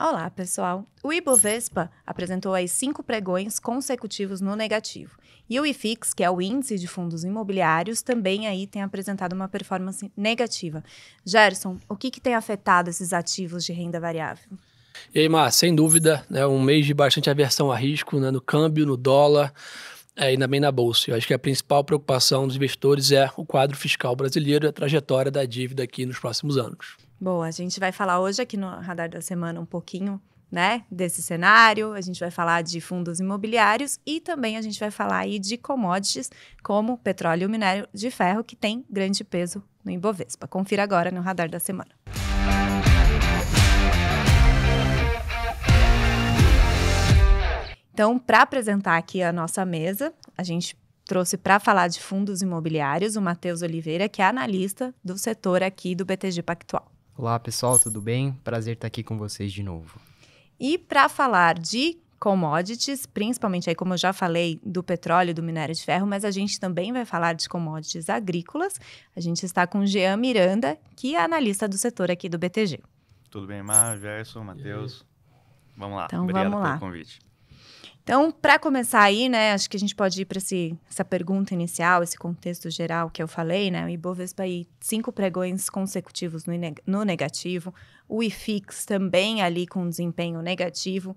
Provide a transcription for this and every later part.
Olá, pessoal. O Ibovespa apresentou aí cinco pregões consecutivos no negativo. E o IFIX, que é o índice de fundos imobiliários, também aí tem apresentado uma performance negativa. Gerson, o que, que tem afetado esses ativos de renda variável? E aí, Mar, sem dúvida, né, um mês de bastante aversão a risco né, no câmbio, no dólar é, e também na Bolsa. Eu acho que a principal preocupação dos investidores é o quadro fiscal brasileiro e a trajetória da dívida aqui nos próximos anos. Bom, a gente vai falar hoje aqui no Radar da Semana um pouquinho né, desse cenário, a gente vai falar de fundos imobiliários e também a gente vai falar aí de commodities como petróleo e minério de ferro, que tem grande peso no Ibovespa. Confira agora no Radar da Semana. Então, para apresentar aqui a nossa mesa, a gente trouxe para falar de fundos imobiliários o Matheus Oliveira, que é analista do setor aqui do BTG Pactual. Olá, pessoal, tudo bem? Prazer estar aqui com vocês de novo. E para falar de commodities, principalmente aí como eu já falei do petróleo, do minério de ferro, mas a gente também vai falar de commodities agrícolas. A gente está com Jean Miranda, que é analista do setor aqui do BTG. Tudo bem, Mar, Gerson, Matheus? Vamos lá. Então, Obrigado vamos lá. pelo convite. Então, para começar aí, né, acho que a gente pode ir para essa pergunta inicial, esse contexto geral que eu falei, né? O Ibovespa aí, cinco pregões consecutivos no, no negativo, o IFIX também ali com desempenho negativo.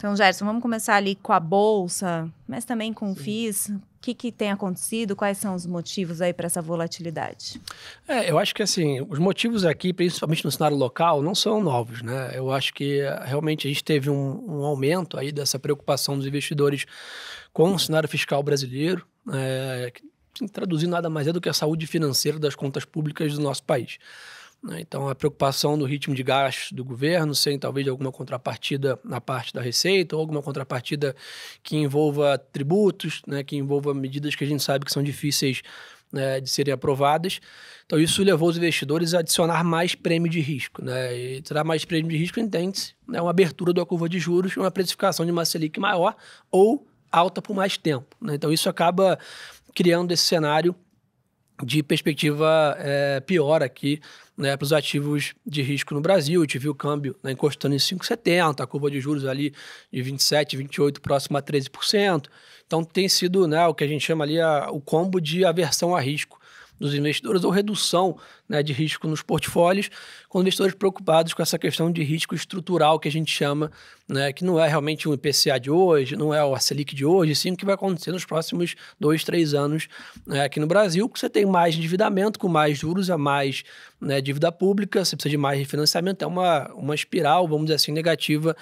Então, Gerson, vamos começar ali com a bolsa, mas também com o FIS. O que, que tem acontecido? Quais são os motivos aí para essa volatilidade? É, eu acho que assim, os motivos aqui, principalmente no cenário local, não são novos, né? Eu acho que eh, realmente a gente teve um, um aumento aí dessa preocupação dos investidores com o cenário fiscal brasileiro, é, que, assim, traduzir nada mais é do que a saúde financeira das contas públicas do nosso país. Né? Então, a preocupação do ritmo de gastos do governo, sem talvez alguma contrapartida na parte da receita, ou alguma contrapartida que envolva tributos, né, que envolva medidas que a gente sabe que são difíceis né, de serem aprovadas. Então, isso levou os investidores a adicionar mais prêmio de risco. Né? E terá mais prêmio de risco, entende-se, né, uma abertura da curva de juros, uma precificação de uma Selic maior ou alta por mais tempo. Né? Então, isso acaba criando esse cenário de perspectiva é, pior aqui né, para os ativos de risco no Brasil. A gente viu o câmbio né, encostando em 5,70, a curva de juros ali de 27, 28, próximo a 13%. Então tem sido né, o que a gente chama ali a, o combo de aversão a risco dos investidores ou redução né, de risco nos portfólios, com investidores preocupados com essa questão de risco estrutural que a gente chama, né, que não é realmente um IPCA de hoje, não é o Selic de hoje, sim o que vai acontecer nos próximos dois, três anos né, aqui no Brasil, que você tem mais endividamento, com mais juros, a é mais né, dívida pública, você precisa de mais refinanciamento, é uma, uma espiral, vamos dizer assim, negativa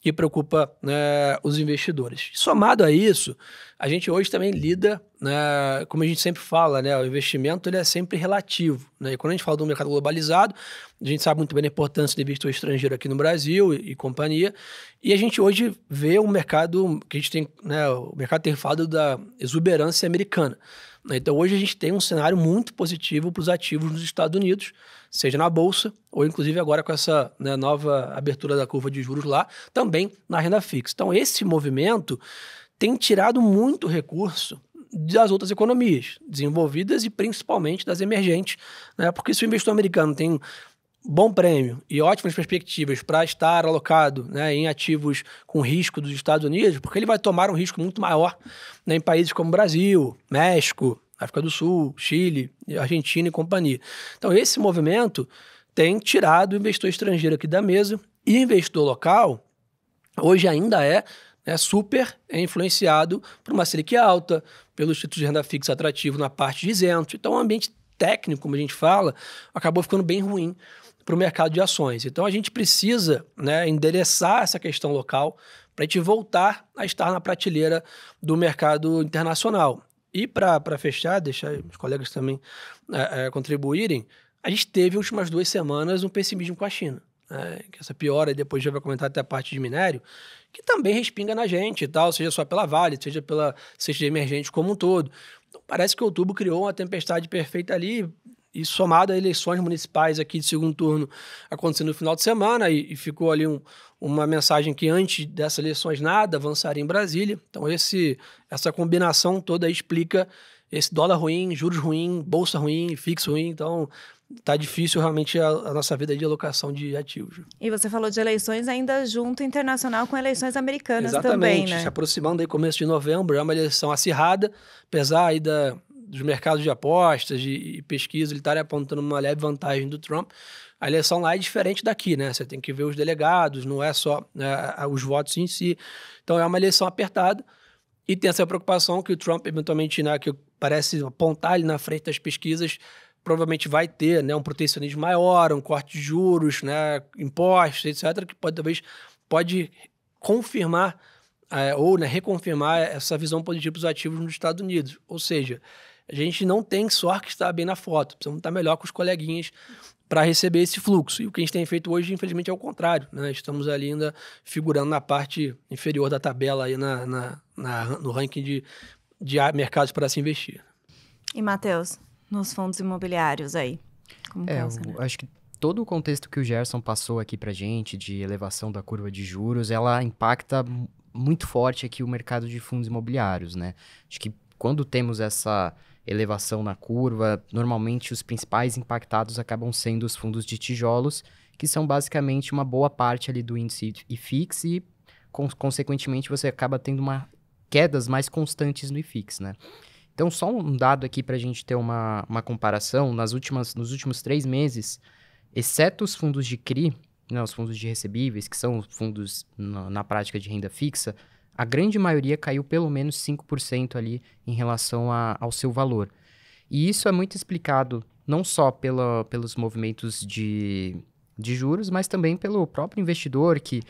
que preocupa né, os investidores. Somado a isso, a gente hoje também lida, né, como a gente sempre fala, né, o investimento ele é sempre relativo. Né? E quando a gente fala do mercado globalizado, a gente sabe muito bem a importância do investidor estrangeiro aqui no Brasil e, e companhia. E a gente hoje vê um mercado que a gente tem, né, o mercado tem falado da exuberância americana. Né? Então, hoje a gente tem um cenário muito positivo para os ativos nos Estados Unidos, seja na Bolsa, ou inclusive agora com essa né, nova abertura da curva de juros lá, também na renda fixa. Então, esse movimento tem tirado muito recurso das outras economias desenvolvidas e principalmente das emergentes, né? porque se o investidor americano tem bom prêmio e ótimas perspectivas para estar alocado né, em ativos com risco dos Estados Unidos, porque ele vai tomar um risco muito maior né, em países como Brasil, México, África do Sul, Chile, Argentina e companhia. Então, esse movimento tem tirado o investidor estrangeiro aqui da mesa e o local hoje ainda é né, super influenciado por uma Selic alta, pelos títulos de renda fixa atrativo na parte de isento. Então, o ambiente técnico, como a gente fala, acabou ficando bem ruim para o mercado de ações. Então a gente precisa né, endereçar essa questão local para a gente voltar a estar na prateleira do mercado internacional. E para fechar, deixar os colegas também é, é, contribuírem, a gente teve, nas últimas duas semanas, um pessimismo com a China. Né, que Essa piora, depois já vai comentar até a parte de minério, que também respinga na gente e tal, seja só pela Vale, seja pela seja emergente como um todo. Então, parece que outubro criou uma tempestade perfeita ali, e somado a eleições municipais aqui de segundo turno acontecendo no final de semana, e, e ficou ali um, uma mensagem que antes dessas eleições nada avançaria em Brasília. Então, esse, essa combinação toda explica esse dólar ruim, juros ruim, bolsa ruim, fixo ruim. Então, tá difícil realmente a, a, nossa vida de alocação de ativos. E você falou de eleições ainda junto internacional com eleições americanas Exatamente, também, né? Se aproximando aí começo de novembro, é uma eleição acirrada, apesar aí da, dos mercados de apostas e, pesquisa, ele estaria tá apontando uma leve vantagem do Trump. A eleição lá é diferente daqui, né? Você tem que ver os delegados, não é só né, os votos em si. Então é uma eleição apertada e tem essa preocupação que o Trump, eventualmente, né, que parece apontar ali na frente das pesquisas, provavelmente vai ter né, um protecionismo maior, um corte de juros, né, impostos, etc., que pode, talvez pode confirmar é, ou né, reconfirmar essa visão positiva dos ativos nos Estados Unidos. Ou seja, a gente não tem só que estar bem na foto, precisamos estar melhor com os coleguinhas para receber esse fluxo. E o que a gente tem feito hoje, infelizmente, é o contrário. Né? Estamos ali ainda figurando na parte inferior da tabela aí na, na, na no ranking de, de mercados para se investir. E, Matheus, nos fundos imobiliários aí? Como é, pensa, né? acho que todo o contexto que o Gerson passou aqui para gente, de elevação da curva de juros, ela impacta muito forte aqui o mercado de fundos imobiliários, né? Acho que quando temos essa elevação na curva. Normalmente, os principais impactados acabam sendo os fundos de tijolos, que são basicamente uma boa parte ali do índice IFIX e, consequentemente, você acaba tendo uma quedas mais constantes no IFIX, né? Então, só um dado aqui para a gente ter uma, uma comparação. Nas últimas, nos últimos três meses, exceto os fundos de CRI, né, os fundos de recebíveis, que são fundos na, na prática de renda fixa, a grande maioria caiu pelo menos 5% ali em relação a, ao seu valor. E isso é muito explicado não só pela, pelos movimentos de, de juros, mas também pelo próprio investidor que,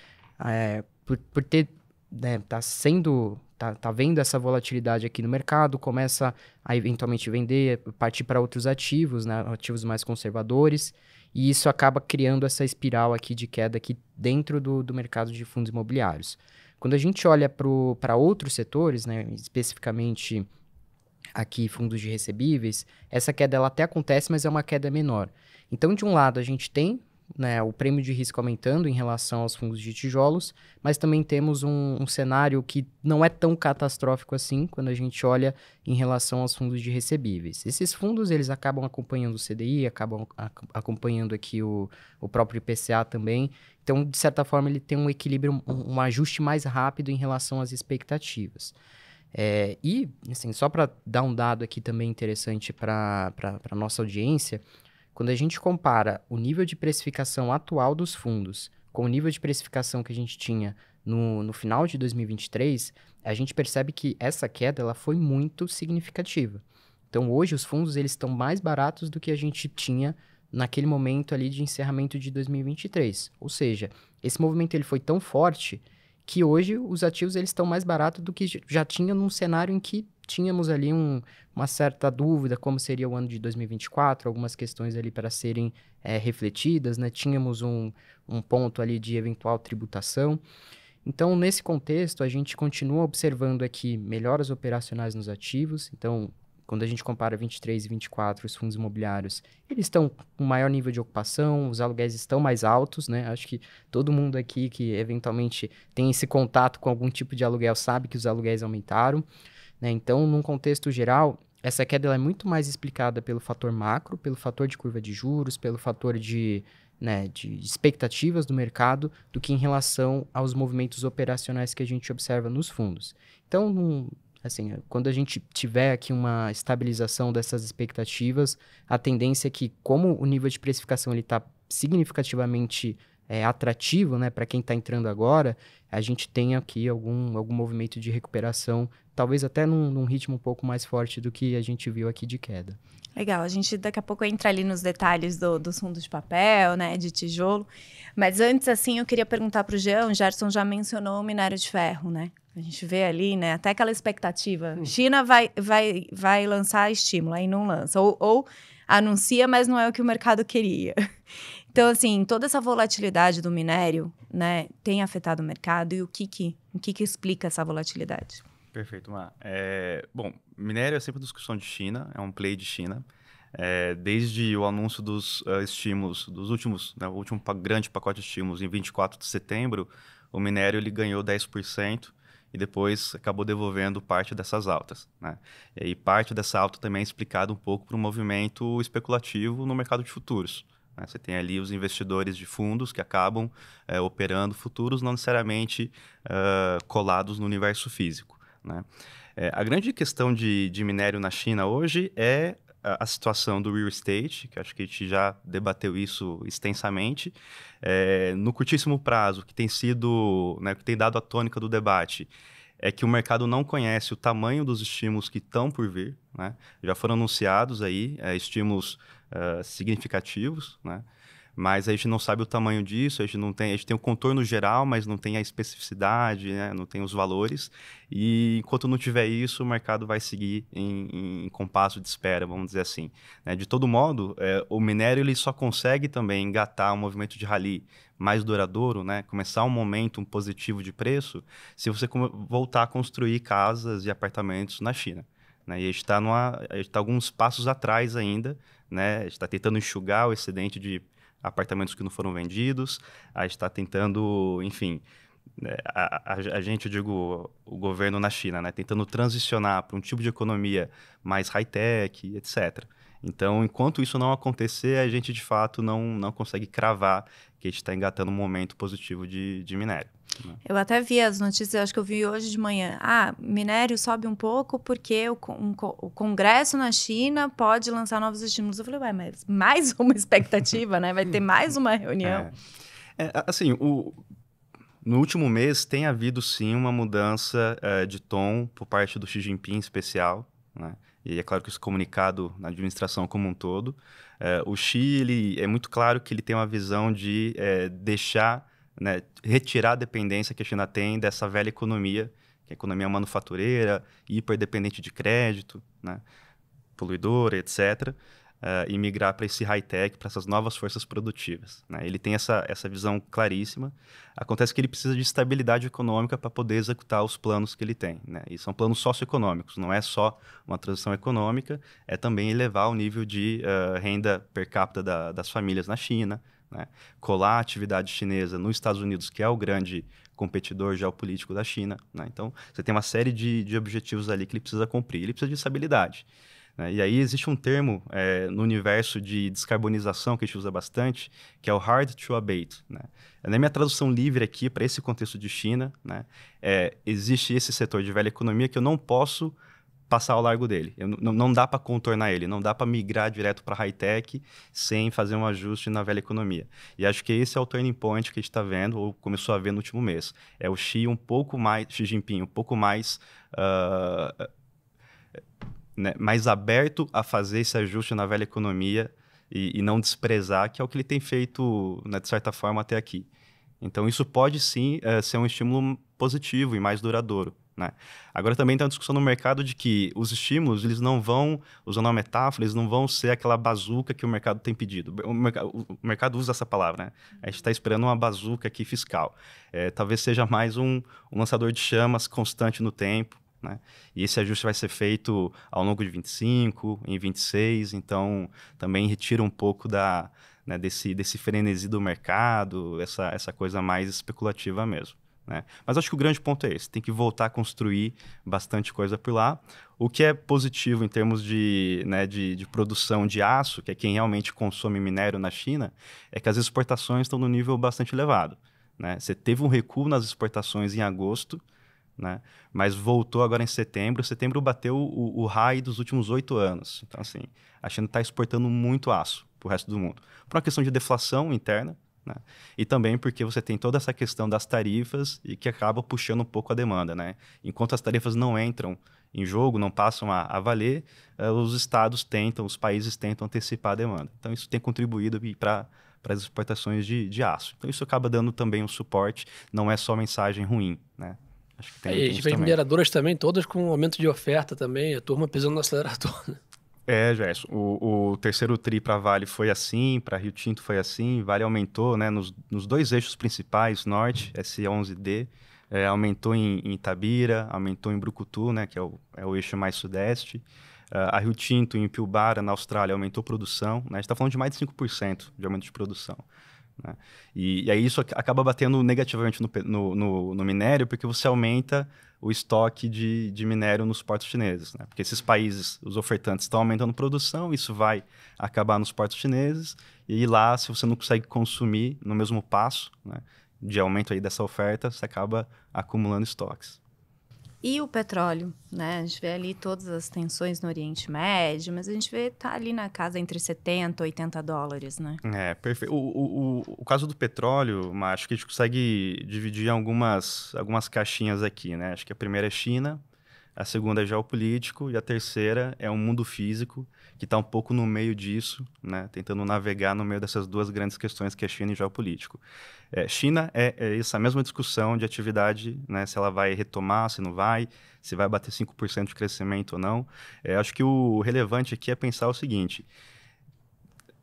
é, por, por ter, né, tá sendo, tá, tá vendo essa volatilidade aqui no mercado, começa a eventualmente vender, partir para outros ativos, né, ativos mais conservadores, e isso acaba criando essa espiral aqui de queda aqui dentro do, do mercado de fundos imobiliários. Quando a gente olha para outros setores, né, especificamente aqui fundos de recebíveis, essa queda ela até acontece, mas é uma queda menor. Então, de um lado, a gente tem né, o prêmio de risco aumentando em relação aos fundos de tijolos, mas também temos um, um, cenário que não é tão catastrófico assim quando a gente olha em relação aos fundos de recebíveis. Esses fundos eles acabam acompanhando o CDI, acabam acompanhando aqui o, o próprio IPCA também. Então, de certa forma, ele tem um equilíbrio, um, um ajuste mais rápido em relação às expectativas. É, e, assim, só para dar um dado aqui também interessante para a nossa audiência, quando a gente compara o nível de precificação atual dos fundos com o nível de precificação que a gente tinha no, no final de 2023, a gente percebe que essa queda ela foi muito significativa. Então, hoje, os fundos eles estão mais baratos do que a gente tinha naquele momento ali de encerramento de 2023. Ou seja, esse movimento ele foi tão forte que hoje os ativos eles estão mais baratos do que já tinha num cenário em que tínhamos ali um, uma certa dúvida como seria o ano de 2024, algumas questões ali para serem é, refletidas, né? Tínhamos um, um ponto ali de eventual tributação. Então, nesse contexto, a gente continua observando aqui melhoras operacionais nos ativos. Então, quando a gente compara 23 e 24, os fundos imobiliários, eles estão com maior nível de ocupação, os aluguéis estão mais altos, né? Acho que todo mundo aqui que eventualmente tem esse contato com algum tipo de aluguel sabe que os aluguéis aumentaram. Né? Então, num contexto geral, essa queda é muito mais explicada pelo fator macro, pelo fator de curva de juros, pelo fator de, né, de expectativas do mercado, do que em relação aos movimentos operacionais que a gente observa nos fundos. Então, num, assim, quando a gente tiver aqui uma estabilização dessas expectativas, a tendência é que, como o nível de precificação está significativamente é, atrativo né, para quem está entrando agora, a gente tem aqui algum, algum movimento de recuperação, talvez até num, num ritmo um pouco mais forte do que a gente viu aqui de queda. Legal, a gente daqui a pouco entra ali nos detalhes do, dos fundos de papel, né, de tijolo. Mas antes, assim, eu queria perguntar para o Jean, o Gerson já mencionou o minério de ferro, né? A gente vê ali, né, até aquela expectativa. Hum. China vai, vai, vai lançar estímulo, aí não lança. Ou, ou anuncia, mas não é o que o mercado queria. Então, assim, toda essa volatilidade do minério, né, tem afetado o mercado e o que que, o que, que explica essa volatilidade? Perfeito, Mar. É, bom, minério é sempre discussão de China, é um play de China. É, desde o anúncio dos uh, estímulos, dos últimos, né, o último grande pacote de estímulos em 24 de setembro, o minério ele ganhou 10% e depois acabou devolvendo parte dessas altas. Né? E parte dessa alta também é explicada um pouco para o movimento especulativo no mercado de futuros. Né? Você tem ali os investidores de fundos que acabam é, operando futuros não necessariamente ah, colados no universo físico. Né? É, a grande questão de, de, minério na China hoje é a, situação do real estate, que acho que a gente já debateu isso extensamente, é, no curtíssimo prazo, que tem sido, né, que tem dado a tônica do debate, é que o mercado não conhece o tamanho dos estímulos que estão por vir. Né? Já foram anunciados aí estímulos eh, significativos, né? Mas a gente não sabe o tamanho disso, a gente não tem, a gente tem o contorno geral, mas não tem a especificidade, né? não tem os valores. E enquanto não tiver isso, o mercado vai seguir em, em compasso de espera, vamos dizer assim. Né? De todo modo, é, o minério ele só consegue também engatar um movimento de rally mais duradouro, né? começar um momento um positivo de preço, se você voltar a construir casas e apartamentos na China. Né? E a gente está tá alguns passos atrás ainda né? está tentando enxugar o excedente de apartamentos que não foram vendidos, a está tentando, enfim, né? a, a, a, gente, eu digo, o governo na China, né, tentando transicionar para um tipo de economia mais high-tech, etc. Então, enquanto isso não acontecer, a gente de fato não, não consegue cravar que a gente está engatando um momento positivo de, de minério. Né? Eu até vi as notícias, acho que eu vi hoje de manhã. Ah, minério sobe um pouco porque o, um, o Congresso na China pode lançar novos estímulos. Eu falei, ué, mas mais uma expectativa, né? Vai ter mais uma reunião. É. É, assim, o, no último mês tem havido sim uma mudança é, de tom por parte do Xi Jinping, em especial. Né? e é claro que isso comunicado na administração como um todo. É, o Xi, ele é muito claro que ele tem uma visão de é, deixar, né, retirar a dependência que a China tem dessa velha economia, que é a economia manufatureira, hiperdependente de crédito, né, poluidora, etc., uh, e migrar para esse high-tech, para essas novas forças produtivas. Né? Ele tem essa, essa visão claríssima. Acontece que ele precisa de estabilidade econômica para poder executar os planos que ele tem. Né? E são planos socioeconômicos, não é só uma transição econômica, é também elevar o nível de uh, renda per capita da, das famílias na China, né? colar a atividade chinesa nos Estados Unidos, que é o grande competidor geopolítico da China. Né? Então, você tem uma série de, de objetivos ali que ele precisa cumprir. Ele precisa de estabilidade. Né? E aí existe um termo é, no universo de descarbonização que a gente usa bastante, que é o hard to abate. Né? É, na minha tradução livre aqui, para esse contexto de China, né, é, existe esse setor de velha economia que eu não posso passar ao largo dele. Eu, não, não dá para contornar ele, não dá para migrar direto para high-tech sem fazer um ajuste na velha economia. E acho que esse é o turning point que a gente está vendo, ou começou a ver no último mês. É o Xi um pouco mais, Xi Jinping, um pouco mais. Uh, né, mais aberto a fazer esse ajuste na velha economia e, e não desprezar, que é o que ele tem feito, né, de certa forma, até aqui. Então, isso pode sim é, ser um estímulo positivo e mais duradouro. Né? Agora também tem uma discussão no mercado de que os estímulos, eles não vão, usando uma metáfora, eles não vão ser aquela bazuca que o mercado tem pedido. O, merc o mercado usa essa palavra, né? A gente está esperando uma bazuca aqui fiscal. É, talvez seja mais um, um lançador de chamas constante no tempo, né? E esse ajuste vai ser feito ao longo de 25, em 26, então também retira um pouco da, né, desse, desse frenesi do mercado, essa, essa coisa mais especulativa mesmo. Né? Mas acho que o grande ponto é esse: tem que voltar a construir bastante coisa por lá. O que é positivo em termos de, né, de, de, produção de aço, que é quem realmente consome minério na China, é que as exportações estão no nível bastante elevado. Né? Você teve um recuo nas exportações em agosto, né? Mas voltou agora em setembro. Setembro bateu o, o high dos últimos oito anos. Então, assim, a China está exportando muito aço para o resto do mundo. Por uma questão de deflação interna, né? E também porque você tem toda essa questão das tarifas e que acaba puxando um pouco a demanda, né? Enquanto as tarifas não entram em jogo, não passam a, a valer, uh, os estados tentam, os países tentam antecipar a demanda. Então, isso tem contribuído para para as exportações de, de aço. Então, isso acaba dando também um suporte, não é só mensagem ruim, né? Acho que tem, é, tem mineradoras também, todas com aumento de oferta também, a turma pisando no acelerador. Né? É, Gerson, o, o terceiro TRI para Vale foi assim, para Rio Tinto foi assim, Vale aumentou né, nos, nos dois eixos principais, Norte, S11D, é, aumentou em, em Itabira, aumentou em Brucutu, né, que é o, é o eixo mais sudeste, Uh, a Rio Tinto em Pilbara, na Austrália, aumentou produção. Né? A gente está falando de mais de 5% de aumento de produção. Né? E, e, aí isso acaba batendo negativamente no, no, no, no, minério, porque você aumenta o estoque de, de minério nos portos chineses. Né? Porque esses países, os ofertantes, estão aumentando produção, isso vai acabar nos portos chineses, e lá, se você não consegue consumir no mesmo passo né, de aumento aí dessa oferta, você acaba acumulando estoques. E o petróleo, né? A gente vê ali todas as tensões no Oriente Médio, mas a gente vê tá ali na casa entre 70 e 80 dólares, né? É, perfeito. O, o, o, caso do petróleo, acho que a gente consegue dividir algumas, algumas caixinhas aqui, né? Acho que a primeira é China, a segunda é geopolítico e a terceira é um mundo físico que está um pouco no meio disso, né, tentando navegar no meio dessas duas grandes questões que é China e geopolítico. É, China é, é essa mesma discussão de atividade, né, se ela vai retomar, se não vai, se vai bater 5% de crescimento ou não. É, acho que o relevante aqui é pensar o seguinte,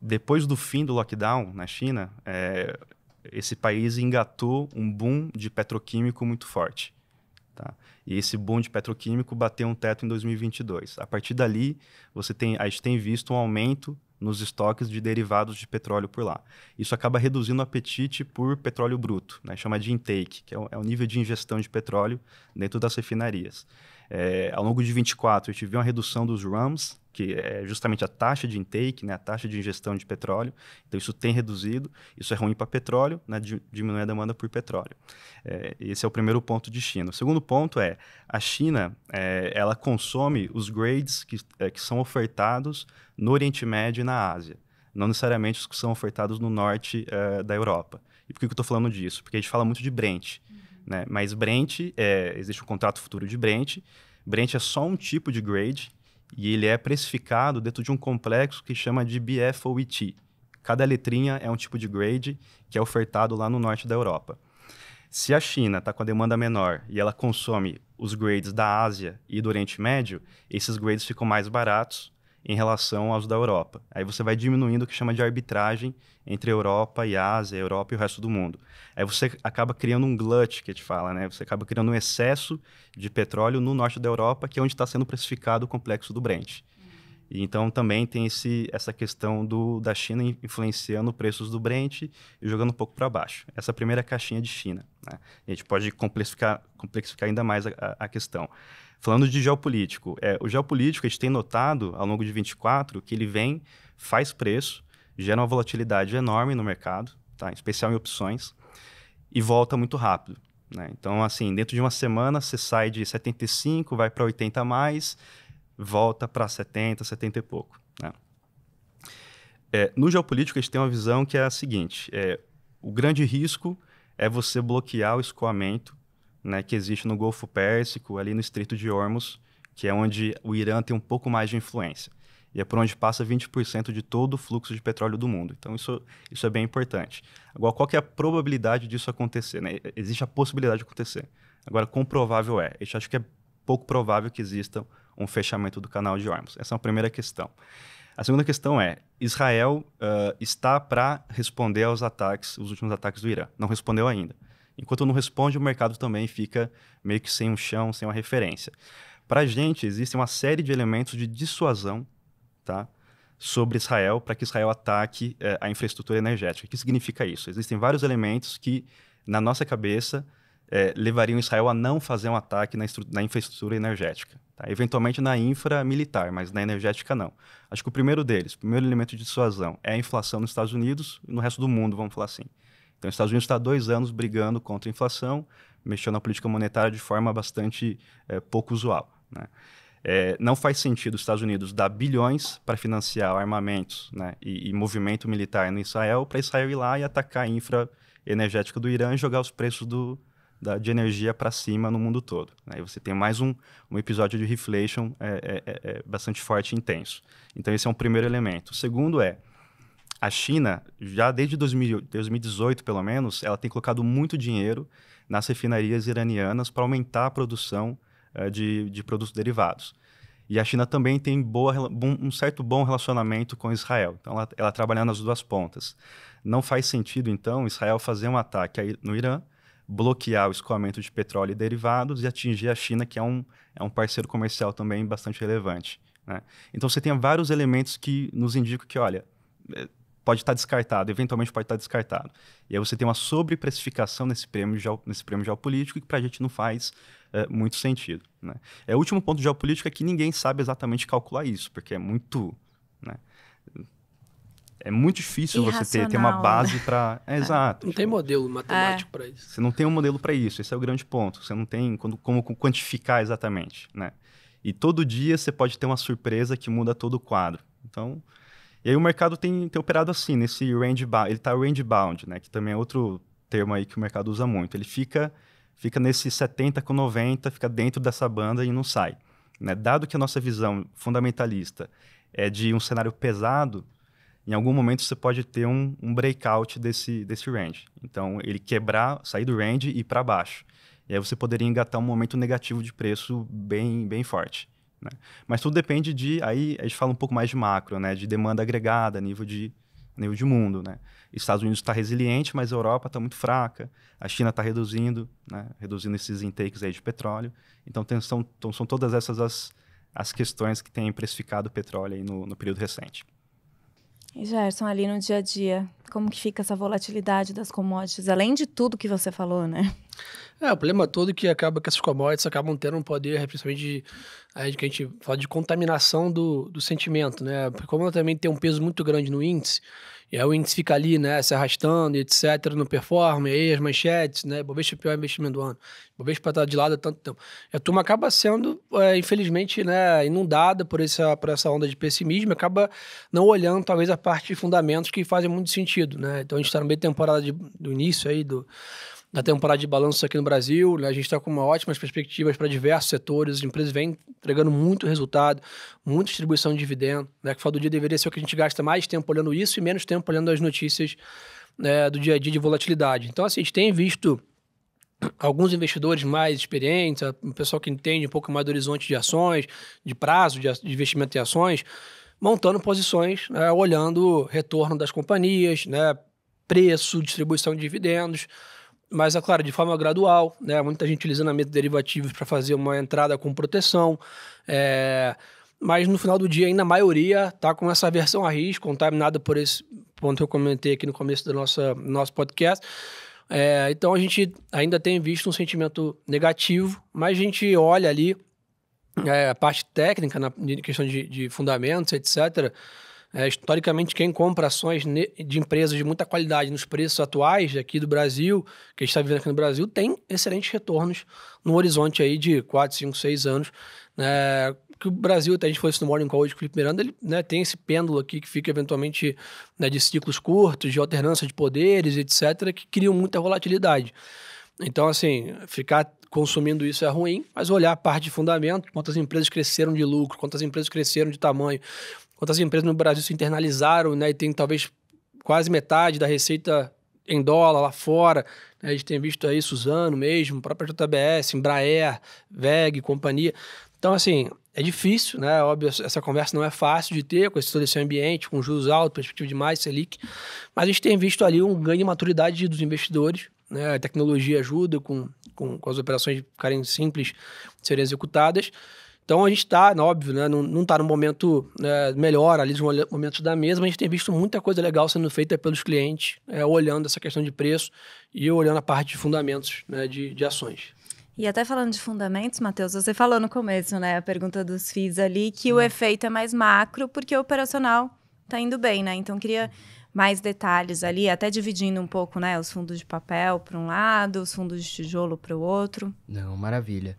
depois do fim do lockdown na China, é, esse país engatou um boom de petroquímico muito forte. Tá? E esse boom de petroquímico bateu um teto em 2022. A partir dali, você tem, a gente tem visto um aumento nos estoques de derivados de petróleo por lá. Isso acaba reduzindo o apetite por petróleo bruto, né? chama de intake, que é o, é o nível de ingestão de petróleo dentro das refinarias. É, ao longo de 24, a gente viu uma redução dos RAMs, que é justamente a taxa de intake, né, a taxa de ingestão de petróleo. Então, isso tem reduzido, isso é ruim para petróleo, né, diminui a demanda por petróleo. É, esse é o primeiro ponto de China. O segundo ponto é, a China, é, ela consome os grades que, é, que são ofertados no Oriente Médio e na Ásia, não necessariamente os que são ofertados no norte é, da Europa. E por que eu estou falando disso? Porque a gente fala muito de Brent, uhum. né? mas Brent, é, existe o um contrato futuro de Brent, Brent é só um tipo de grade e ele é precificado dentro de um complexo que chama de BFOET. Cada letrinha é um tipo de grade que é ofertado lá no norte da Europa. Se a China está com a demanda menor e ela consome os grades da Ásia e do Oriente Médio, esses grades ficam mais baratos em relação aos da Europa. Aí você vai diminuindo o que chama de arbitragem entre Europa e Ásia, Europa e o resto do mundo. Aí você acaba criando um glut, que a gente fala, né? Você acaba criando um excesso de petróleo no norte da Europa, que é onde está sendo precificado o complexo do Brent. E então também tem esse, essa questão do, da China influenciando preços do Brent e jogando um pouco para baixo. Essa primeira caixinha de China. Né? A gente pode complexificar, complexificar ainda mais a, a questão. Falando de geopolítico, é, o geopolítico a gente tem notado ao longo de 24 que ele vem, faz preço, gera uma volatilidade enorme no mercado, tá? em especial em opções, e volta muito rápido. Né? Então, assim, dentro de uma semana você sai de 75, vai para 80 a mais, volta para 70, 70 e pouco. Né? É, no geopolítico, a gente tem uma visão que é a seguinte: é, o grande risco é você bloquear o escoamento né, que existe no Golfo Pérsico, ali no Estreito de Hormuz, que é onde o Irã tem um pouco mais de influência. E é por onde passa 20% de todo o fluxo de petróleo do mundo. Então, isso, isso é bem importante. Agora, qual que é a probabilidade disso acontecer? Né? Existe a possibilidade de acontecer. Agora, quão provável é? Eu acho que é pouco provável que exista um fechamento do canal de Hormuz. Essa é a primeira questão. A segunda questão é: Israel uh, está para responder aos ataques, os últimos ataques do Irã. Não respondeu ainda enquanto não responde, o mercado também fica meio que sem um chão, sem uma referência. Para a gente, existe uma série de elementos de dissuasão tá? sobre Israel para que Israel ataque é, a infraestrutura energética. O que significa isso? Existem vários elementos que, na nossa cabeça, é, levariam Israel a não fazer um ataque na, na infraestrutura energética. Tá? Eventualmente na infra militar, mas na energética não. Acho que o primeiro deles, o primeiro elemento de dissuasão, é a inflação nos Estados Unidos e no resto do mundo, vamos falar assim. Então, os Estados Unidos está há dois anos brigando contra a inflação, mexendo na política monetária de forma bastante é, pouco usual. Né? É, não faz sentido os Estados Unidos dar bilhões para financiar armamentos né, e, e, movimento militar no Israel, para Israel ir lá e atacar a infra energética do Irã e jogar os preços do, da, de energia para cima no mundo todo. Aí né? você tem mais um, um episódio de reflation é é, é, é, bastante forte e intenso. Então, esse é um primeiro elemento. O segundo é, a China, já desde 2000, 2018 pelo menos, ela tem colocado muito dinheiro nas refinarias iranianas para aumentar a produção uh, de, de produtos derivados. E a China também tem boa, um certo bom relacionamento com Israel. Então, ela, ela trabalha nas duas pontas. Não faz sentido, então, Israel fazer um ataque no Irã, bloquear o escoamento de petróleo e derivados e atingir a China, que é um, é um parceiro comercial também bastante relevante. Né? Então, você tem vários elementos que nos indicam que, olha, eh, pode estar tá descartado, eventualmente pode estar tá descartado. E aí você tem uma sobreprecificação nesse prêmio, nesse prêmio geopolítico que para a gente não faz é, muito sentido. Né? É o último ponto geopolítico é que ninguém sabe exatamente calcular isso, porque é muito. Né? É muito difícil Irracional, você ter, ter uma né? base para. É, é, exato. Não tipo, tem modelo matemático é. para isso. Você não tem um modelo para isso, esse é o grande ponto. Você não tem como, como quantificar exatamente. Né? E todo dia você pode ter uma surpresa que muda todo o quadro. Então, e aí o mercado tem, tem operado assim, nesse range bound, ele está range bound, né? Que também é outro termo aí que o mercado usa muito. Ele fica fica nesse 70 com 90, fica dentro dessa banda e não sai. Né? Dado que a nossa visão fundamentalista é de um cenário pesado, em algum momento você pode ter um, um breakout desse, desse range. Então, ele quebrar, sair do range e ir para baixo. E aí você poderia engatar um momento negativo de preço bem, bem forte. Né? Mas tudo depende de. Aí a gente fala um pouco mais de macro, né? de demanda agregada, nível de, nível de mundo. Né? Estados Unidos está resiliente, mas a Europa está muito fraca. A China está reduzindo, né? reduzindo esses intakes aí de petróleo. Então, tem, são, então, são todas essas as, as questões que têm precificado o petróleo aí no, no período recente. E Gerson, ali no dia a dia, como que fica essa volatilidade das commodities, além de tudo que você falou, né? É, o problema todo é que acaba que essas commodities acabam tendo um poder, principalmente de, que a gente fala de contaminação do, do sentimento, né? Porque como ela também tem um peso muito grande no índice, e aí o índice fica ali, né, se arrastando, etc, não performe, aí as manchetes, né, Bovespa é o pior investimento do ano, para estar de lado há tanto tempo. E a turma acaba sendo, é, infelizmente, né, inundada por essa, por essa onda de pessimismo, acaba não olhando, talvez, a parte de fundamentos que fazem muito sentido, né? Então a gente está no meio da temporada de, do início aí do na temporada de balanço aqui no Brasil. Né? A gente está com uma ótimas perspectivas para diversos setores. As empresas vêm entregando muito resultado, muita distribuição de dividendo. Né? Que o do dia deveria ser o que a gente gasta mais tempo olhando isso e menos tempo olhando as notícias né, do dia a dia de volatilidade. Então, assim, a gente tem visto alguns investidores mais experientes, o pessoal que entende um pouco mais do horizonte de ações, de prazo de investimento em ações, montando posições, né, olhando retorno das companhias, né, preço, distribuição de dividendos mas é claro, de forma gradual, né? Muita gente utilizando a meta derivativos para fazer uma entrada com proteção. É... Mas no final do dia, ainda a maioria está com essa versão a risco, contaminada por esse ponto que eu comentei aqui no começo do nosso, nosso podcast. É... então a gente ainda tem visto um sentimento negativo, mas a gente olha ali é, a parte técnica, na questão de, de fundamentos, etc é, historicamente, quem compra ações de empresas de muita qualidade nos preços atuais aqui do Brasil, que a gente está vivendo aqui no Brasil, tem excelentes retornos no horizonte aí de 4, 5, 6 anos. É, que o Brasil, até a gente foi isso no Morning Call hoje com o Felipe Miranda, ele né, tem esse pêndulo aqui que fica eventualmente né, de ciclos curtos, de alternância de poderes, etc., que criam muita volatilidade. Então, assim, ficar consumindo isso é ruim, mas olhar a parte de fundamento, quantas empresas cresceram de lucro, quantas empresas cresceram de tamanho, Quantas empresas no Brasil se internalizaram, né? E tem talvez quase metade da receita em dólar lá fora. Né? A gente tem visto aí Suzano mesmo, própria JBS, Embraer, VEG, companhia. Então, assim, é difícil, né? É óbvio, essa conversa não é fácil de ter com esse, todo esse ambiente, com juros altos, perspectiva de mais, Selic. Mas a gente tem visto ali um ganho de maturidade dos investidores. Né? A tecnologia ajuda com, com, com as operações ficarem simples, serem executadas. Então a gente está, né, óbvio, né, não está no momento é, melhor ali, nos momentos da mesma, a gente tem visto muita coisa legal sendo feita pelos clientes, é, olhando essa questão de preço e olhando a parte de fundamentos né, de, de ações. E até falando de fundamentos, Matheus, você falou no começo, né, a pergunta dos FIIs ali, que hum. o efeito é mais macro porque o operacional está indo bem, né? Então queria mais detalhes ali, até dividindo um pouco, né, os fundos de papel para um lado, os fundos de tijolo para o outro. Não, maravilha.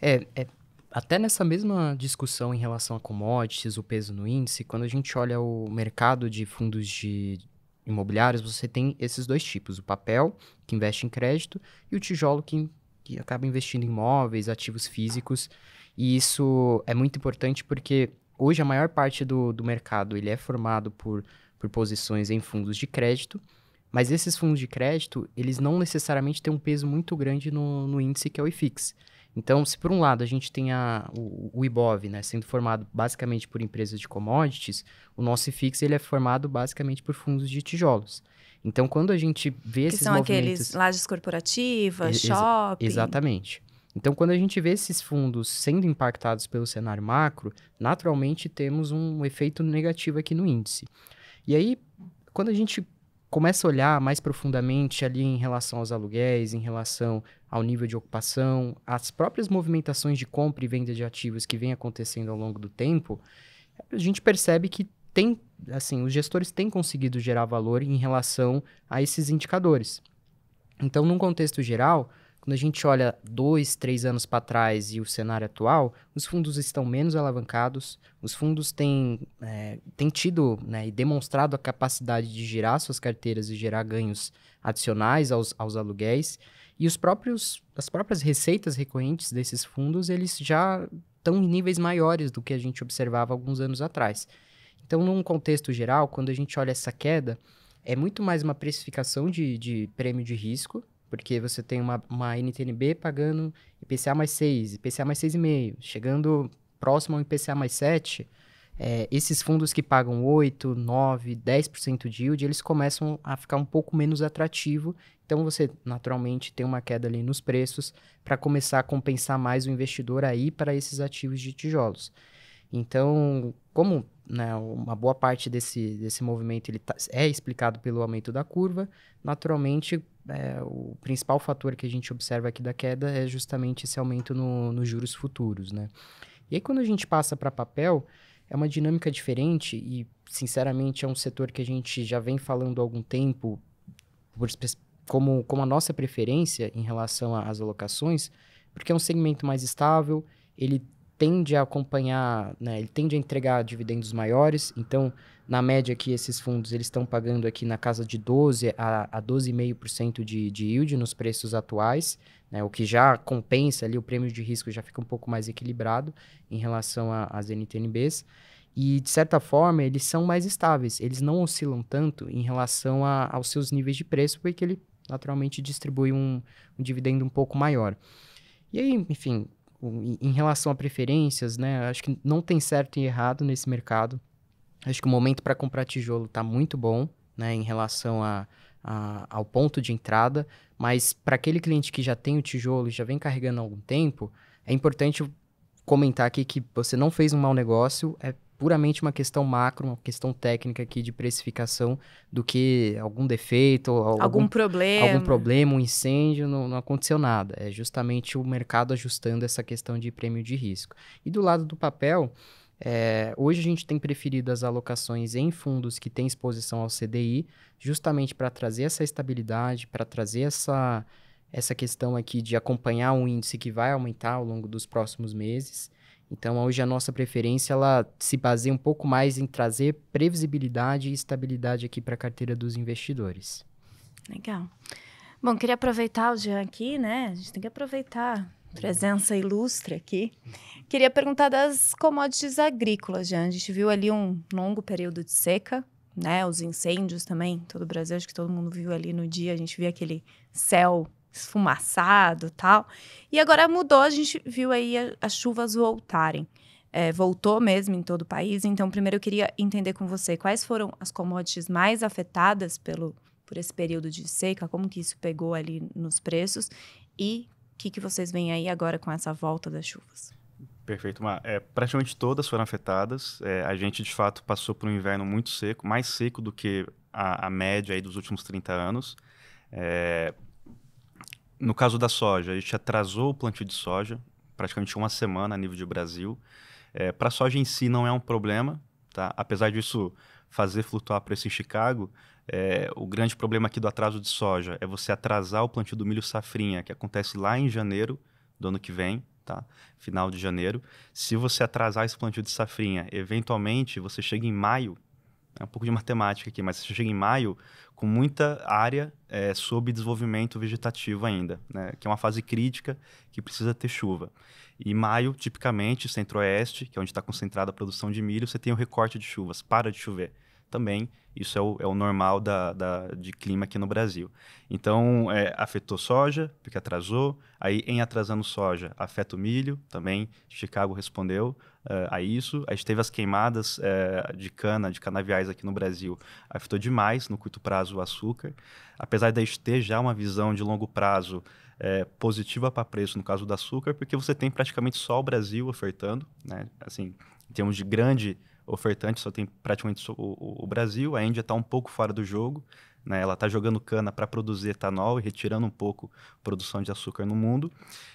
É, é, até nessa mesma discussão em relação a commodities, o peso no índice, quando a gente olha o mercado de fundos de imobiliários, você tem esses dois tipos: o papel, que investe em crédito, e o tijolo, que, que acaba investindo em imóveis, ativos físicos. E isso é muito importante porque hoje a maior parte do, do mercado ele é formado por, por posições em fundos de crédito. Mas esses fundos de crédito, eles não necessariamente têm um peso muito grande no, no índice que é o IFIX. Então, se por um lado a gente tem a, o, o IBOV né, sendo formado basicamente por empresas de commodities, o nosso IFIX ele é formado basicamente por fundos de tijolos. Então, quando a gente vê que esses são aqueles lajes corporativas, ex shopping... Exatamente. Então, quando a gente vê esses fundos sendo impactados pelo cenário macro, naturalmente temos um efeito negativo aqui no índice. E aí, quando a gente começa a olhar mais profundamente ali em relação aos aluguéis, em relação ao nível de ocupação, as próprias movimentações de compra e venda de ativos que vem acontecendo ao longo do tempo, a gente percebe que tem, assim, os gestores têm conseguido gerar valor em relação a esses indicadores. Então, num contexto geral, quando a gente olha dois, três anos para trás e o cenário atual, os fundos estão menos alavancados, os fundos têm, é, têm tido né, e demonstrado a capacidade de girar suas carteiras e gerar ganhos adicionais aos, aos aluguéis, e os próprios, as próprias receitas recorrentes desses fundos, eles já estão em níveis maiores do que a gente observava alguns anos atrás. Então, num contexto geral, quando a gente olha essa queda, é muito mais uma precificação de, de prêmio de risco, porque você tem uma, uma NTNB pagando IPCA mais 6, IPCA mais 6,5. Chegando próximo ao IPCA mais 7, é, esses fundos que pagam 8, 9, 10% de yield, eles começam a ficar um pouco menos atrativo. Então você naturalmente tem uma queda ali nos preços para começar a compensar mais o investidor aí para esses ativos de tijolos. Então, como né, uma boa parte desse, desse movimento ele tá, é explicado pelo aumento da curva, naturalmente é, o principal fator que a gente observa aqui da queda é justamente esse aumento no, nos juros futuros, né? E aí quando a gente passa para papel, é uma dinâmica diferente e, sinceramente, é um setor que a gente já vem falando há algum tempo por, como, como a nossa preferência em relação às alocações, porque é um segmento mais estável, ele tende a acompanhar, né, ele tende a entregar dividendos maiores, então, na média aqui, esses fundos eles estão pagando aqui na casa de 12% a, a 12,5% de, de yield nos preços atuais, né, o que já compensa ali, o prêmio de risco já fica um pouco mais equilibrado em relação às NTNBs, e de certa forma eles são mais estáveis, eles não oscilam tanto em relação a, aos seus níveis de preço, porque ele naturalmente distribui um, um dividendo um pouco maior. E aí, enfim, em relação a preferências, né? Acho que não tem certo e errado nesse mercado. Acho que o momento para comprar tijolo está muito bom, né? Em relação a, a ao ponto de entrada, mas para aquele cliente que já tem o tijolo e já vem carregando há algum tempo, é importante comentar aqui que você não fez um mau negócio, é puramente uma questão macro, uma questão técnica aqui de precificação do que algum defeito, algum, algum problema, algum problema, um incêndio, não, não, aconteceu nada. É justamente o mercado ajustando essa questão de prêmio de risco. E do lado do papel, é, hoje a gente tem preferido as alocações em fundos que têm exposição ao CDI, justamente para trazer essa estabilidade, para trazer essa essa questão aqui de acompanhar um índice que vai aumentar ao longo dos próximos meses. Então, hoje a nossa preferência ela se baseia um pouco mais em trazer previsibilidade e estabilidade aqui para a carteira dos investidores. Legal. Bom, queria aproveitar o Jean aqui, né? A gente tem que aproveitar presença ilustre aqui. Queria perguntar das commodities agrícolas, Jean. A gente viu ali um longo período de seca, né? Os incêndios também, todo o Brasil, acho que todo mundo viu ali no dia, a gente viu aquele céu esfumaçado tal. E agora mudou, a gente viu aí a, as chuvas voltarem. É, voltou mesmo em todo o país. Então, primeiro eu queria entender com você quais foram as commodities mais afetadas pelo, por esse período de seca, como que isso pegou ali nos preços e o que, que vocês veem aí agora com essa volta das chuvas. Perfeito, Mar. É, praticamente todas foram afetadas. É, a gente, de fato, passou por um inverno muito seco, mais seco do que a, a média aí dos últimos 30 anos. É, no caso da soja, a gente atrasou o plantio de soja, praticamente uma semana a nível de Brasil. É, para a soja em si não é um problema, tá? apesar disso fazer flutuar preço em Chicago, é, o grande problema aqui do atraso de soja é você atrasar o plantio do milho safrinha, que acontece lá em janeiro do ano que vem, tá? final de janeiro. Se você atrasar esse plantio de safrinha, eventualmente você chega em maio é um pouco de matemática aqui, mas você chega em maio com muita área é, sob desenvolvimento vegetativo ainda, né? que é uma fase crítica que precisa ter chuva. E maio, tipicamente, centro-oeste, que é onde está concentrada a produção de milho, você tem o um recorte de chuvas, para de chover também. Isso é o, é o normal da, da, de clima aqui no Brasil. Então, é, afetou soja, porque atrasou. Aí, em atrasando soja, afeta o milho também. Chicago respondeu uh, a isso. A gente teve as queimadas uh, de cana, de canaviais aqui no Brasil. Afetou demais, no curto prazo, o açúcar. Apesar da gente ter já uma visão de longo prazo, é, positiva para preço no caso do açúcar, porque você tem praticamente só o Brasil ofertando, né? Assim, em termos de grande ofertante só tem praticamente o, o Brasil, a Índia está um pouco fora do jogo, né? ela está jogando cana para produzir etanol e retirando um pouco a produção de açúcar no mundo,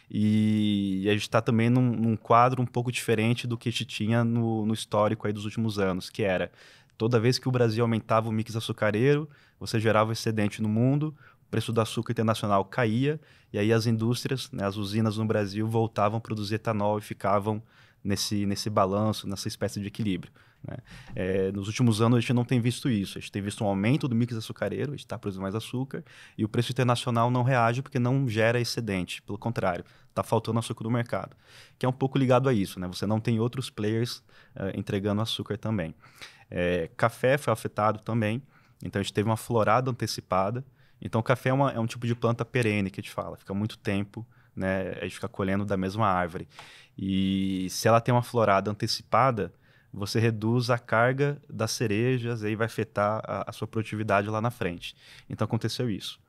e, e a gente está também num, num, quadro um pouco diferente do que a gente tinha no, no histórico aí dos últimos anos, que era toda vez que o Brasil aumentava o mix açucareiro, você gerava excedente no mundo, o preço do açúcar internacional caía, e aí as indústrias, né, as usinas no Brasil voltavam a produzir etanol e ficavam nesse, nesse balanço, nessa espécie de equilíbrio. Né? É, nos últimos anos a gente não tem visto isso. A gente tem visto um aumento do mix açucareiro, a gente está produzindo mais açúcar, e o preço internacional não reage porque não gera excedente. Pelo contrário, está faltando açúcar no mercado, que é um pouco ligado a isso. Né? Você não tem outros players uh, entregando açúcar também. É, café foi afetado também, então a gente teve uma florada antecipada. Então, o café é, uma, é um tipo de planta perene que a gente fala, fica muito tempo né? A gente fica colhendo da mesma árvore. E se ela tem uma florada antecipada, você reduz a carga das cerejas e aí vai afetar a, a, sua produtividade lá na frente. Então aconteceu isso.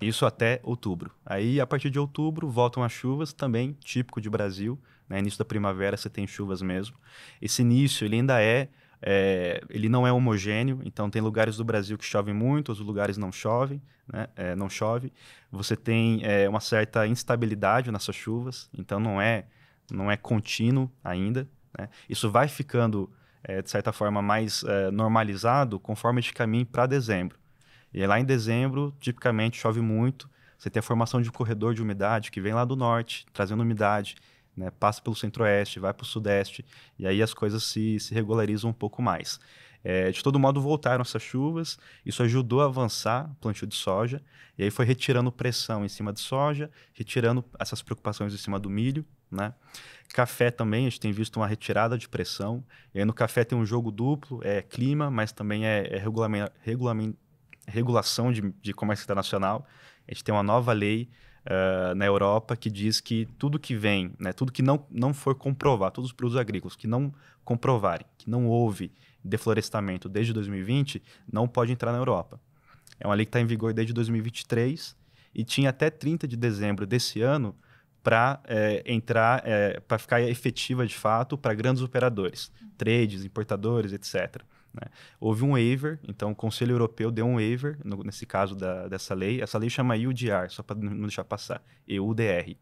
Isso até outubro. Aí, a partir de outubro, voltam as chuvas, também típico de Brasil. Né? Início da primavera você tem chuvas mesmo. Esse início ele ainda é é, ele não é homogêneo, então tem lugares do Brasil que chove muito, outros lugares não chove, né? É, não chove. Você tem é, uma certa instabilidade nessas chuvas, então não é não é contínuo ainda. Né? Isso vai ficando é, de certa forma mais é, normalizado conforme a gente caminha para dezembro. E lá em dezembro tipicamente chove muito. Você tem a formação de um corredor de umidade que vem lá do norte, trazendo umidade né? Passa pelo centro-oeste, vai para o sudeste, e aí as coisas se, se regularizam um pouco mais. É, de todo modo, voltaram essas chuvas, isso ajudou a avançar o plantio de soja, e aí foi retirando pressão em cima de soja, retirando essas preocupações em cima do milho. Né? Café também, a gente tem visto uma retirada de pressão, e aí no café tem um jogo duplo, é clima, mas também é, é regulação de, de comércio internacional, a gente tem uma nova lei uh, na Europa que diz que tudo que vem, né, tudo que não, não for comprovado, todos os produtos agrícolas que não comprovarem, que não houve deflorestamento desde 2020, não pode entrar na Europa. É uma lei que está em vigor desde 2023 e tinha até 30 de dezembro desse ano para é, eh, entrar, é, eh, para ficar efetiva de fato para grandes operadores, trades, importadores, etc. Né? Houve um waiver, então o Conselho Europeu deu um waiver, no, nesse caso da, dessa lei. Essa lei chama EUDR, só para não deixar passar, EUDR.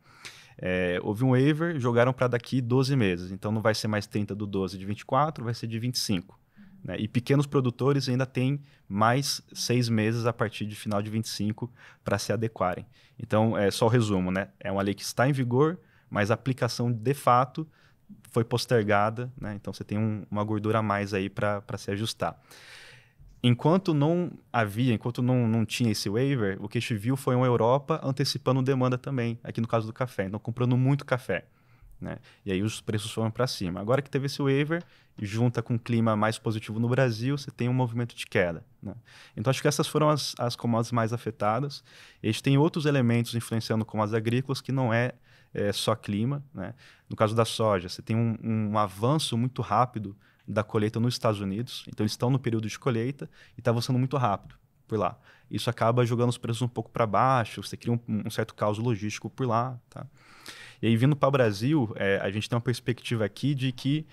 É, houve um waiver, jogaram para daqui 12 meses. Então não vai ser mais 30 do 12 de 24, vai ser de 25. Né? E pequenos produtores ainda têm mais seis meses a partir de final de 25 para se adequarem. Então, é só o resumo, né? É uma lei que está em vigor, mas a aplicação de fato foi postergada, né? Então você tem um, uma gordura a mais aí para se ajustar. Enquanto não havia, enquanto não, não tinha esse waiver, o que a gente viu foi uma Europa antecipando demanda também, aqui no caso do café, então comprando muito café. Né? E aí os preços foram para cima. Agora que teve esse waiver, junta com um clima mais positivo no Brasil, você tem um movimento de queda. Né? Então acho que essas foram as, as commodities mais afetadas. E a gente tem outros elementos influenciando commodities agrícolas que não é é, só clima. Né? No caso da soja, você tem um, um avanço muito rápido da colheita nos Estados Unidos, então eles estão no período de colheita e está avançando muito rápido por lá. Isso acaba jogando os preços um pouco para baixo, você cria um, um, certo caos logístico por lá. Tá? E aí, vindo para o Brasil, é, a gente tem uma perspectiva aqui de que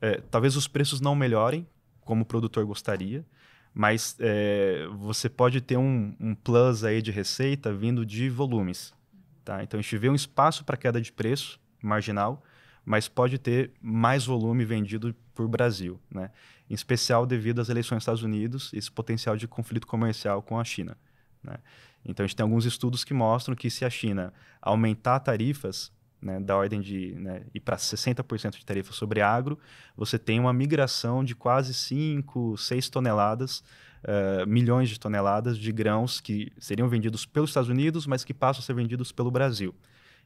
é, talvez os preços não melhorem, como o produtor gostaria, mas é, você pode ter um, um, plus aí de receita vindo de volumes. Tá? Então a gente vê um espaço para queda de preço marginal, mas pode ter mais volume vendido por Brasil, né? em especial devido às eleições dos Estados Unidos e esse potencial de conflito comercial com a China. Né? Então a gente tem alguns estudos que mostram que se a China aumentar tarifas né, da ordem de né, ir para 60% de tarifa sobre agro, você tem uma migração de quase 5, 6 toneladas uh, milhões de toneladas de grãos que seriam vendidos pelos Estados Unidos, mas que passam a ser vendidos pelo Brasil.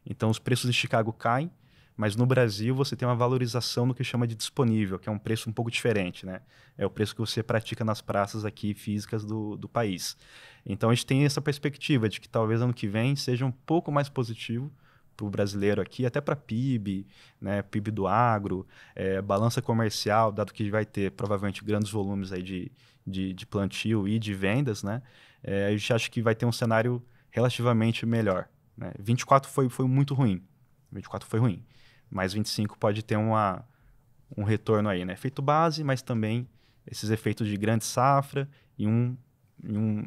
Então, os preços de Chicago caem, mas no Brasil você tem uma valorização no que chama de disponível, que é um preço um pouco diferente, né? É o preço que você pratica nas praças aqui físicas do, do país. Então, a gente tem essa perspectiva de que talvez ano que vem seja um pouco mais positivo para o brasileiro aqui, até para PIB, né, PIB do agro, é, balança comercial, dado que vai ter provavelmente grandes volumes aí de, de, de plantio e de vendas, né? É, a gente acha que vai ter um cenário relativamente melhor. Né? 24 foi, foi muito ruim. 24 foi ruim. Mas 25 pode ter uma, um retorno aí, né? Efeito base, mas também esses efeitos de grande safra e um, e um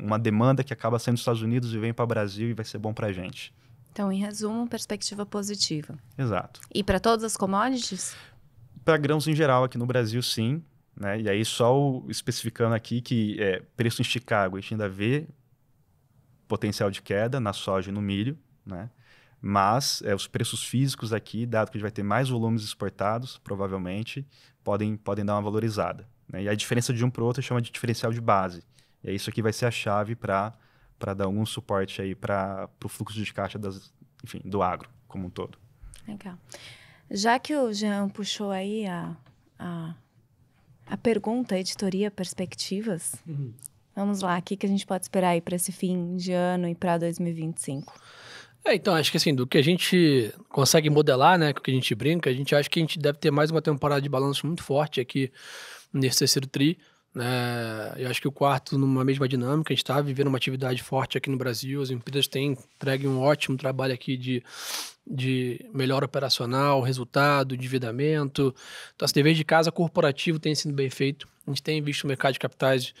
uma demanda que acaba sendo dos Estados Unidos e vem para o Brasil e vai ser bom para a gente. Então, em resumo, perspectiva positiva. Exato. E para todas as commodities? Para grãos em geral aqui no Brasil, sim. Né? E aí, só o, especificando aqui que é, preço em Chicago, a gente ainda vê potencial de queda na soja e no milho, né? mas é, os preços físicos aqui, dado que a gente vai ter mais volumes exportados, provavelmente, podem, podem dar uma valorizada. Né? E a diferença de um para o outro chama de diferencial de base. E é isso aqui vai ser a chave para dar algum suporte aí para o fluxo de caixa das, enfim, do agro como um todo. Legal. Já que o Jean puxou aí a, a a pergunta, editoria Perspectivas. Uhum. Vamos lá, o que, que a gente pode esperar aí para esse fim de ano e para 2025? É, então, acho que assim, do que a gente consegue modelar, né, com o que a gente brinca, a gente acha que a gente deve ter mais uma temporada de balanço muito forte aqui nesse terceiro tri. Né. eu acho que o quarto, numa mesma dinâmica, a gente está vivendo uma atividade forte aqui no Brasil, as empresas têm entregue um ótimo trabalho aqui de de melhor operacional, resultado, endividamento. Então, esse assim, dever de casa corporativo tem sido bem feito. A gente tem visto o mercado de capitais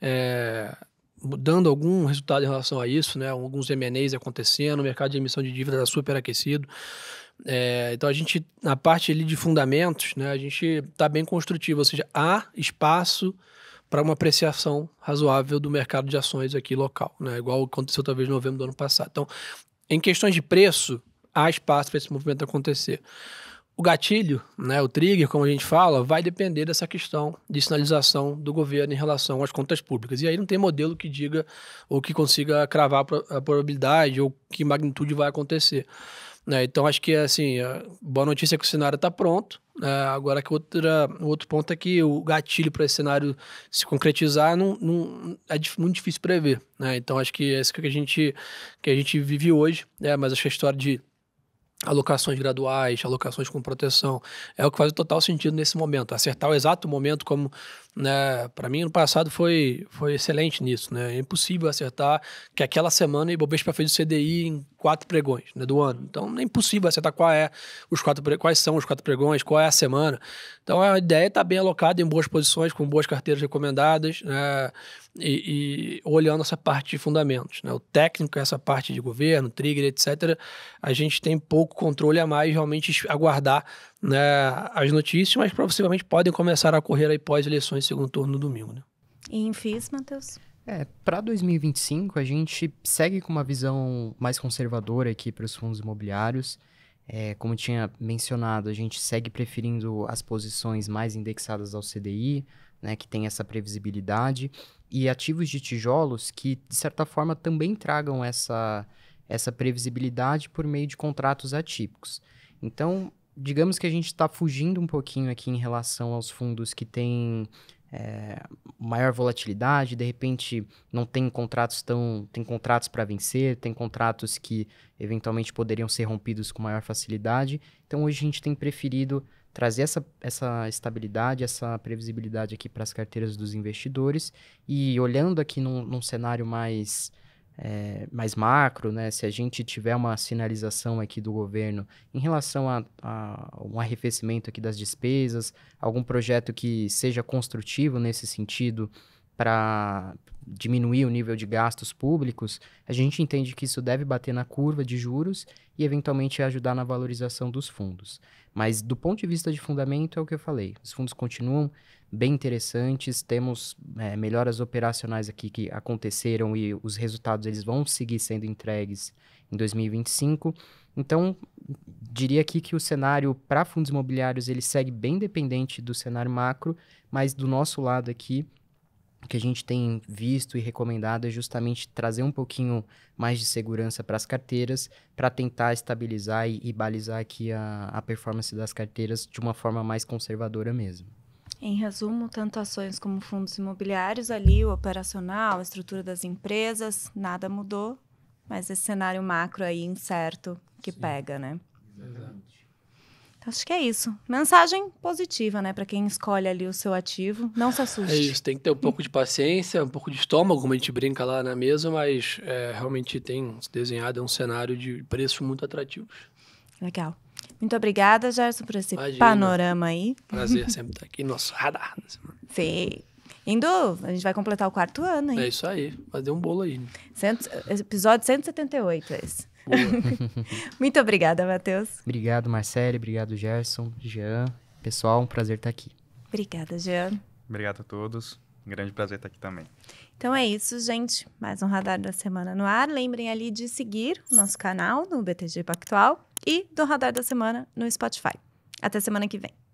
é, dando algum resultado em relação a isso, né? alguns MNEs acontecendo, o mercado de emissão de dívida está super aquecido. É, eh, então, a gente, na parte ali de fundamentos, né, a gente está bem construtivo, ou seja, há espaço para uma apreciação razoável do mercado de ações aqui local, né? igual aconteceu talvez em novembro do ano passado. Então, em questões de preço, há espaço para esse movimento acontecer. O gatilho, né, o trigger, como a gente fala, vai depender dessa questão de sinalização do governo em relação às contas públicas. E aí não tem modelo que diga ou que consiga cravar a probabilidade ou que magnitude vai acontecer. Né? Então acho que é assim, a é, boa notícia é que o cenário está pronto. Né? Agora que outra, outro ponto é que o gatilho para esse cenário se concretizar não, não é muito difícil prever. Né? Então acho que é isso que a gente que a gente vive hoje. Né? Mas acho que a história de alocações graduais, alocações com proteção. É o que faz o total sentido nesse momento. Acertar o exato momento, como né, para mim no passado foi, foi excelente nisso. Né? É impossível acertar que aquela semana o Ibovespa fez o CDI em quatro pregões né, do ano. Então é impossível acertar qual é os quatro, quais são os quatro pregões, qual é a semana. Então a ideia é estar tá bem alocada em boas posições, com boas carteiras recomendadas. Né? e, e, olhando essa parte de fundamentos. Né? O técnico, essa parte de governo, trigger, etc., a gente tem pouco controle a mais, realmente aguardar né, as notícias, mas possivelmente podem começar a correr aí pós-eleições, segundo turno, no domingo. Né? E em fis, Matheus? É, para 2025, a gente segue com uma visão mais conservadora aqui para os fundos imobiliários. É, como tinha mencionado, a gente segue preferindo as posições mais indexadas ao CDI, né, que tem essa previsibilidade e ativos de tijolos que, de certa forma, também tragam essa, essa previsibilidade por meio de contratos atípicos. Então, digamos que a gente está fugindo um pouquinho aqui em relação aos fundos que têm é, maior volatilidade, de repente não tem contratos tão. tem contratos para vencer, tem contratos que eventualmente poderiam ser rompidos com maior facilidade. Então hoje a gente tem preferido trazer essa, essa estabilidade, essa previsibilidade aqui para as carteiras dos investidores e olhando aqui num, num cenário mais, é, mais macro, né, se a gente tiver uma sinalização aqui do governo em relação a, a um arrefecimento aqui das despesas, algum projeto que seja construtivo nesse sentido, para diminuir o nível de gastos públicos, a gente entende que isso deve bater na curva de juros e eventualmente ajudar na valorização dos fundos. Mas do ponto de vista de fundamento, é o que eu falei. Os fundos continuam bem interessantes, temos é, melhoras operacionais aqui que aconteceram e os resultados eles vão seguir sendo entregues em 2025. Então, diria aqui que o cenário para fundos imobiliários ele segue bem dependente do cenário macro, mas do nosso lado aqui, que a gente tem visto e recomendado é justamente trazer um pouquinho mais de segurança para as carteiras, para tentar estabilizar e, e balizar aqui a, a performance das carteiras de uma forma mais conservadora mesmo. Em resumo, tanto ações como fundos imobiliários, ali o operacional, a estrutura das empresas, nada mudou, mas esse cenário macro aí incerto que Sim. pega, né? Exatamente. Então, acho que é isso. Mensagem positiva, né, para quem escolhe ali o seu ativo. Não se é assuste. É isso, tem que ter um pouco de paciência, um pouco de estômago, como a gente brinca lá na mesa, mas é, realmente tem desenhado um cenário de preços muito atrativos. Legal. Muito obrigada, Gerson, por esse Imagina. panorama aí. Prazer sempre estar aqui, nosso radar. Sim. Indo, a gente vai completar o quarto ano, hein? É isso aí, fazer um bolo aí. Cento, episódio 178 esse. Muito obrigada, Matheus. Obrigado, Marcele. Obrigado, Gerson, Jean. Pessoal, um prazer estar aqui. Obrigada, Jean. Obrigado a todos. Um grande prazer estar aqui também. Então é isso, gente. Mais um Radar da Semana no ar. Lembrem ali de seguir o nosso canal no BTG Pactual e do Radar da Semana no Spotify. Até semana que vem.